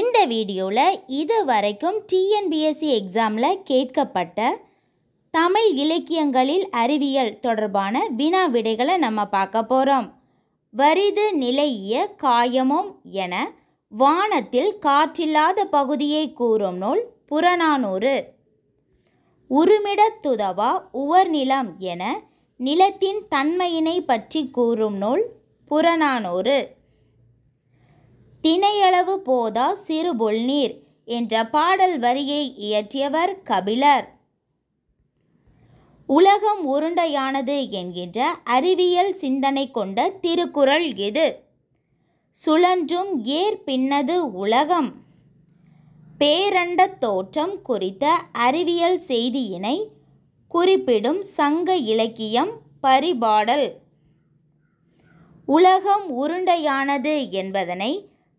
இந்த வீடியோவில் இது வரைக்கும் டிஎன்பிஎஸ்சி எக்ஸாமில் கேட்கப்பட்ட தமிழ் இலக்கியங்களில் அறிவியல் தொடர்பான வினா விடைகளை நம்ம பார்க்க போகிறோம் வரிது நிலையிய காயமும் என வானத்தில் காற்றில்லாத பகுதியை கூறும் நூல் புறநானூறு உருமிடத்துதவா உவர்நிலம் என நிலத்தின் தன்மையினை பற்றி கூறும் நூல் புறநானூறு தினையளவு போதா சிறுபொல் நீர் என்ற பாடல் வரியை இயற்றியவர் கபிலர் உலகம் உருண்டையானது என்கின்ற அறிவியல் சிந்தனை கொண்ட திருக்குறள் இது சுழன்றும் ஏர் பின்னது உலகம் பேரண்ட தோற்றம் குறித்த அறிவியல் செய்தியினை குறிப்பிடும் சங்க இலக்கியம் பரிபாடல் உலகம் உருண்டையானது என்பதனை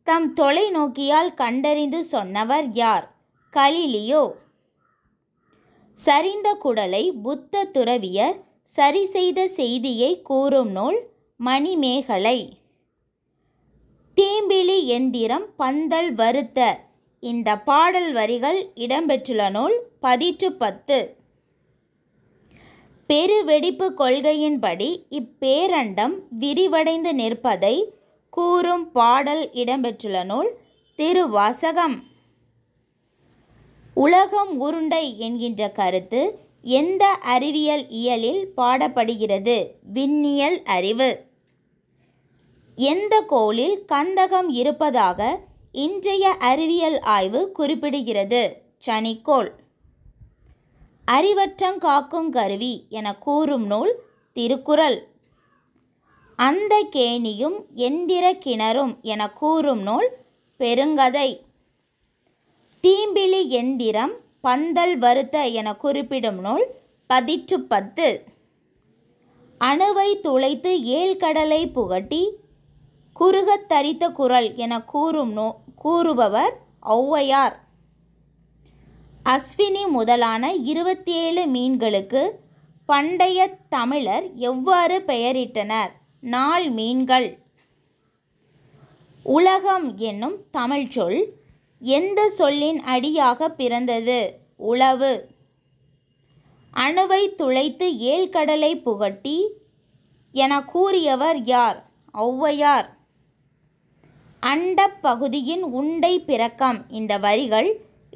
தம் தொலைநோக்கியால் கண்டறிந்து சொன்னவர் யார் கலிலியோ சரிந்த குடலை புத்த துறவியர் சரி செய்த செய்தியை கூறும் நூல் மணிமேகலை தீம்பிழி எந்திரம் பந்தல் வருத்த இந்த பாடல் வரிகள் இடம்பெற்றுள்ள நூல் பதிற்று பத்து பெருவெடிப்பு கொள்கையின்படி இப்பேரண்டம் விரிவடைந்து நிற்பதை கூறும் பாடல் இடம்பெற்றுள்ள நூல் திருவாசகம் உலகம் உருண்டை என்கின்ற கருத்து எந்த அறிவியல் இயலில் பாடப்படுகிறது விண்ணியல் அறிவு எந்த கோளில் கந்தகம் இருப்பதாக இன்றைய அறிவியல் ஆய்வு குறிப்பிடுகிறது சனிக்கோள் அறிவற்றங்காக்கும் காக்கும் கருவி என கூறும் நூல் திருக்குறள் அந்த கேணியும் எந்திர கிணறும் என கூறும் நூல் பெருங்கதை தீம்பிழி எந்திரம் பந்தல் வருத்த என குறிப்பிடும் நூல் பதிற்று பத்து அணுவை துளைத்து ஏழ்கடலை புகட்டி குறுகத் தரித்த குரல் என கூறும் நூ கூறுபவர் ஒளவையார் அஸ்வினி முதலான இருபத்தி ஏழு மீன்களுக்கு பண்டைய தமிழர் எவ்வாறு பெயரிட்டனர் நாள் மீன்கள் உலகம் என்னும் தமிழ் சொல் எந்த சொல்லின் அடியாக பிறந்தது உளவு அணுவை துளைத்து ஏழ்கடலை புகட்டி என கூறியவர் யார் ஒளவையார் அண்டப்பகுதியின் பகுதியின் உண்டை பிறக்கம் இந்த வரிகள்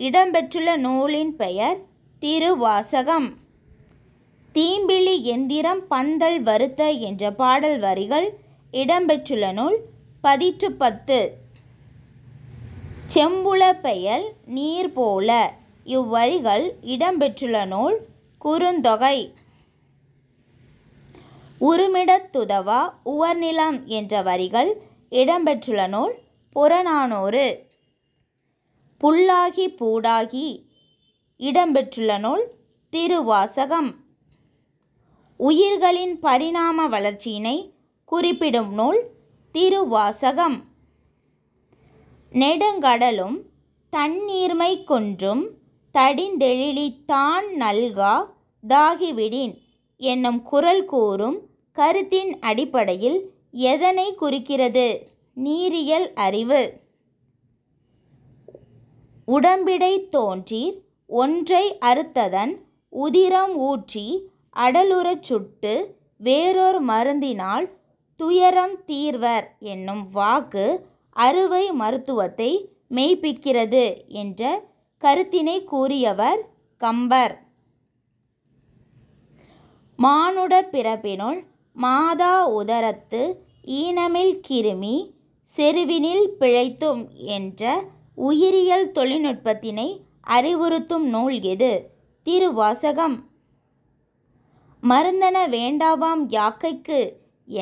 இடம்பெற்றுள்ள நூலின் பெயர் திருவாசகம் தீம்பிழி எந்திரம் பந்தல் வருத்த என்ற பாடல் வரிகள் இடம்பெற்றுள்ள நூல் பதிற்று பத்து செம்புல பெயல் நீர் போல இவ்வரிகள் இடம்பெற்றுள்ள நூல் குறுந்தொகை உருமிடத்துதவா உவர்நிலம் என்ற வரிகள் இடம்பெற்றுள்ள நூல் புறநானூறு புல்லாகி பூடாகி இடம்பெற்றுள்ள நூல் திருவாசகம் உயிர்களின் பரிணாம வளர்ச்சியினை குறிப்பிடும் நூல் திருவாசகம் நெடுங்கடலும் தண்ணீர்மை கொன்றும் தடிந்தெழிலித்தான் நல்கா தாகிவிடின் என்னும் குரல் கூறும் கருத்தின் அடிப்படையில் எதனை குறிக்கிறது நீரியல் அறிவு உடம்பிடை தோன்றீர் ஒன்றை அறுத்ததன் உதிரம் ஊற்றி அடலுறச் சுட்டு வேறோர் மருந்தினால் துயரம் தீர்வர் என்னும் வாக்கு அறுவை மருத்துவத்தை மெய்ப்பிக்கிறது என்ற கருத்தினை கூறியவர் கம்பர் மானுட பிறப்பினுள் மாதா உதரத்து ஈனமில் கிருமி செருவினில் பிழைத்தும் என்ற உயிரியல் தொழில்நுட்பத்தினை அறிவுறுத்தும் நூல் எது திருவாசகம் மருந்தன வேண்டாவாம் யாக்கைக்கு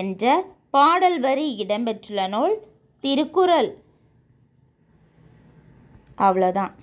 என்ற பாடல் வரி இடம்பெற்றுள்ள நூல் திருக்குறள் அவ்வளோதான்